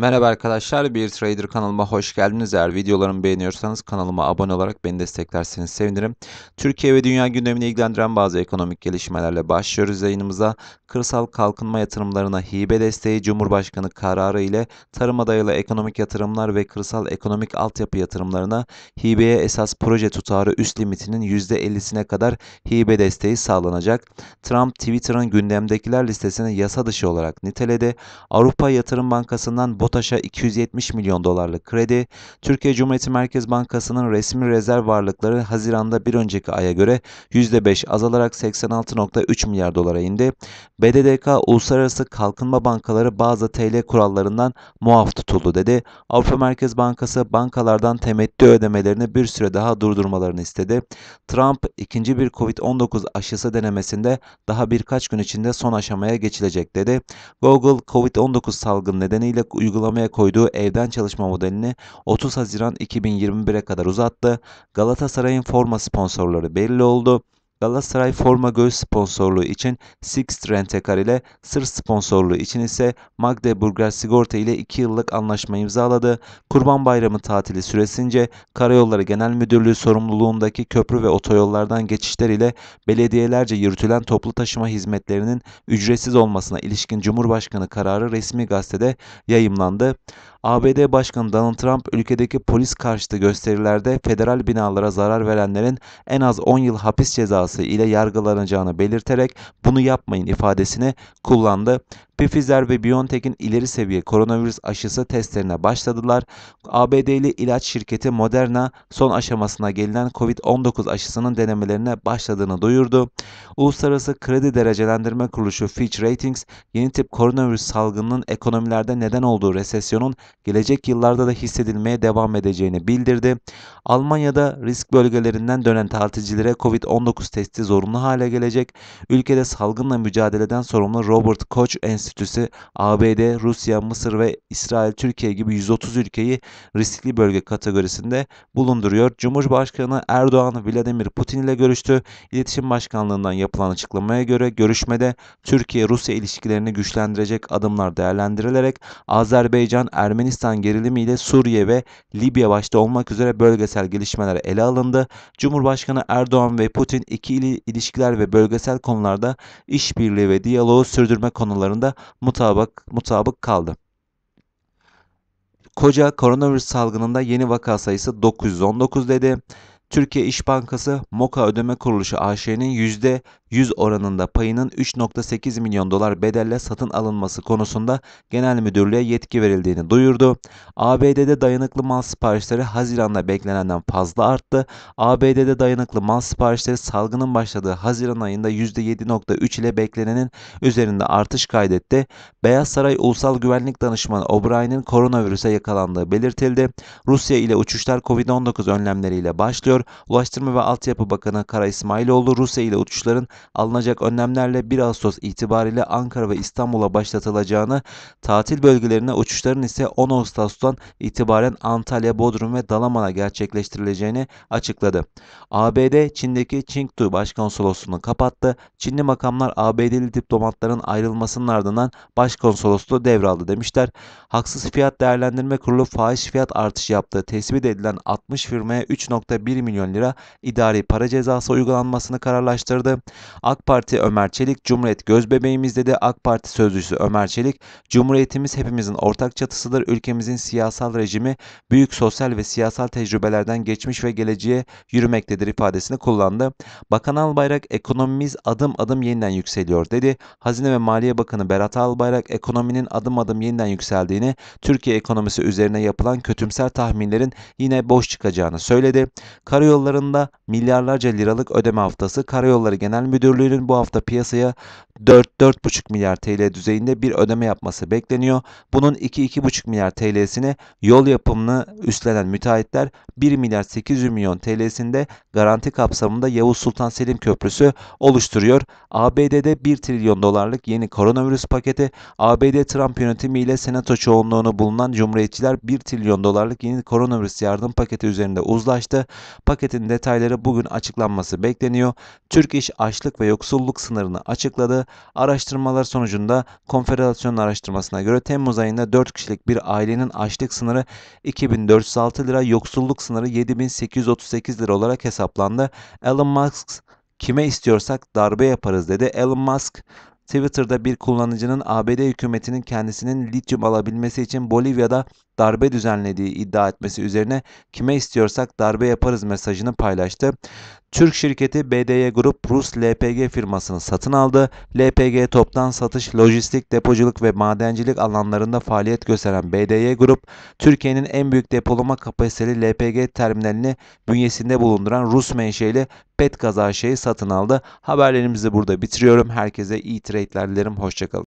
Merhaba arkadaşlar, Bir Trader kanalıma hoş geldiniz. Eğer videolarımı beğeniyorsanız kanalıma abone olarak beni desteklerseniz sevinirim. Türkiye ve dünya gündemini ilgilendiren bazı ekonomik gelişmelerle başlıyoruz yayınımıza. Kırsal kalkınma yatırımlarına hibe desteği Cumhurbaşkanı kararı ile tarıma dayalı ekonomik yatırımlar ve kırsal ekonomik altyapı yatırımlarına hibeye esas proje tutarı üst limitinin %50'sine kadar hibe desteği sağlanacak. Trump Twitter'ın gündemdekiler listesini yasa dışı olarak niteledi. Avrupa Yatırım Bankası'ndan bot BOTAŞ'a 270 milyon dolarlık kredi, Türkiye Cumhuriyeti Merkez Bankası'nın resmi rezerv varlıkları Haziran'da bir önceki aya göre %5 azalarak 86.3 milyar dolara indi. BDDK Uluslararası Kalkınma Bankaları bazı TL kurallarından muaf tutuldu dedi. Avrupa Merkez Bankası bankalardan temettü ödemelerini bir süre daha durdurmalarını istedi. Trump ikinci bir Covid-19 aşısı denemesinde daha birkaç gün içinde son aşamaya geçilecek dedi. Google Covid-19 salgın nedeniyle uygulamaya koyduğu evden çalışma modelini 30 Haziran 2021'e kadar uzattı. Galatasaray'ın forma sponsorları belli oldu. Galatasaray forma göğüs sponsorluğu için Sixt Rentekar ile sırt sponsorluğu için ise Magdeburger Sigorta ile 2 yıllık anlaşma imzaladı. Kurban Bayramı tatili süresince Karayolları Genel Müdürlüğü sorumluluğundaki köprü ve otoyollardan geçişler ile belediyelerce yürütülen toplu taşıma hizmetlerinin ücretsiz olmasına ilişkin Cumhurbaşkanı kararı resmi gazetede yayımlandı. ABD Başkanı Donald Trump ülkedeki polis karşıtı gösterilerde federal binalara zarar verenlerin en az 10 yıl hapis cezası suçlaması ile yargılanacağını belirterek bunu yapmayın ifadesini kullandı. Pfizer ve BioNTech'in ileri seviye koronavirüs aşısı testlerine başladılar. ABD'li ilaç şirketi Moderna son aşamasına gelinen COVID-19 aşısının denemelerine başladığını duyurdu. Uluslararası Kredi Derecelendirme Kuruluşu Fitch Ratings, yeni tip koronavirüs salgınının ekonomilerde neden olduğu resesyonun gelecek yıllarda da hissedilmeye devam edeceğini bildirdi. Almanya'da risk bölgelerinden dönen tatilcilere COVID-19 testi zorunlu hale gelecek. Ülkede salgınla mücadeleden sorumlu Robert Koch Enstitüsü, ABD, Rusya, Mısır ve İsrail, Türkiye gibi 130 ülkeyi riskli bölge kategorisinde bulunduruyor. Cumhurbaşkanı Erdoğan Vladimir Putin ile görüştü. İletişim Başkanlığından yapılan açıklamaya göre görüşmede Türkiye-Rusya ilişkilerini güçlendirecek adımlar değerlendirilerek Azerbaycan-Ermenistan gerilimiyle, Suriye ve Libya başta olmak üzere bölgesel gelişmeler ele alındı. Cumhurbaşkanı Erdoğan ve Putin iki ikili ilişkiler ve bölgesel konularda işbirliği ve diyaloğu sürdürme konularında mutabık mutabık kaldı. Koca koronavirüs salgınında yeni vaka sayısı 919 dedi. Türkiye İş Bankası Moka Ödeme Kuruluşu AŞ'nin %100 oranında payının 3.8 milyon dolar bedelle satın alınması konusunda genel müdürlüğe yetki verildiğini duyurdu. ABD'de dayanıklı mal siparişleri Haziran'da beklenenden fazla arttı. ABD'de dayanıklı mal siparişleri salgının başladığı Haziran ayında %7.3 ile beklenenin üzerinde artış kaydetti. Beyaz Saray Ulusal Güvenlik Danışmanı O'Brien'in koronavirüse yakalandığı belirtildi. Rusya ile uçuşlar COVID-19 önlemleriyle başlıyor ediyor. Ulaştırma ve Altyapı Bakanı Kara İsmailoğlu Rusya ile uçuşların alınacak önlemlerle 1 Ağustos itibariyle Ankara ve İstanbul'a başlatılacağını, tatil bölgelerine uçuşların ise 10 Ağustos'tan itibaren Antalya, Bodrum ve Dalaman'a gerçekleştirileceğini açıkladı. ABD, Çin'deki Chengdu Başkonsolosluğunu kapattı. Çinli makamlar ABD'li diplomatların ayrılmasının ardından başkonsolosluğu devraldı demişler. Haksız Fiyat Değerlendirme Kurulu faiz fiyat artışı yaptığı tespit edilen 60 firmaya 3.1 milyon milyon lira idari para cezası uygulanmasını kararlaştırdı. AK Parti Ömer Çelik, Cumhuriyet gözbebeğimiz dedi. AK Parti sözcüsü Ömer Çelik, Cumhuriyetimiz hepimizin ortak çatısıdır. Ülkemizin siyasal rejimi büyük sosyal ve siyasal tecrübelerden geçmiş ve geleceğe yürümektedir ifadesini kullandı. Bakan Albayrak, ekonomimiz adım adım yeniden yükseliyor dedi. Hazine ve Maliye Bakanı Berat Albayrak, ekonominin adım adım yeniden yükseldiğini, Türkiye ekonomisi üzerine yapılan kötümser tahminlerin yine boş çıkacağını söyledi. Kar Karayollarında milyarlarca liralık ödeme haftası Karayolları Genel Müdürlüğü'nün bu hafta piyasaya 4-4,5 milyar TL düzeyinde bir ödeme yapması bekleniyor. Bunun 2-2,5 milyar TL'sini yol yapımını üstlenen müteahhitler 1 milyar 800 milyon TL'sinde garanti kapsamında Yavuz Sultan Selim Köprüsü oluşturuyor. ABD'de 1 trilyon dolarlık yeni koronavirüs paketi ABD Trump yönetimiyle senato çoğunluğunu bulunan Cumhuriyetçiler 1 trilyon dolarlık yeni koronavirüs yardım paketi üzerinde uzlaştı. Paketin detayları bugün açıklanması bekleniyor. Türk İş açlık ve yoksulluk sınırını açıkladı. Araştırmalar sonucunda konfederasyonun araştırmasına göre Temmuz ayında 4 kişilik bir ailenin açlık sınırı 2406 lira, yoksulluk sınırı 7838 lira olarak hesaplandı. Elon Musk kime istiyorsak darbe yaparız dedi. Elon Musk Twitter'da bir kullanıcının ABD hükümetinin kendisinin lityum alabilmesi için Bolivya'da darbe düzenlediği iddia etmesi üzerine kime istiyorsak darbe yaparız mesajını paylaştı. Türk şirketi BDY Grup Rus LPG firmasını satın aldı. LPG toptan satış, lojistik, depoculuk ve madencilik alanlarında faaliyet gösteren BDY Grup, Türkiye'nin en büyük depolama kapasiteli LPG terminalini bünyesinde bulunduran Rus menşeli Petgaz AŞ'yi satın aldı. Haberlerimizi burada bitiriyorum. Herkese iyi trade'ler dilerim. Hoşçakalın.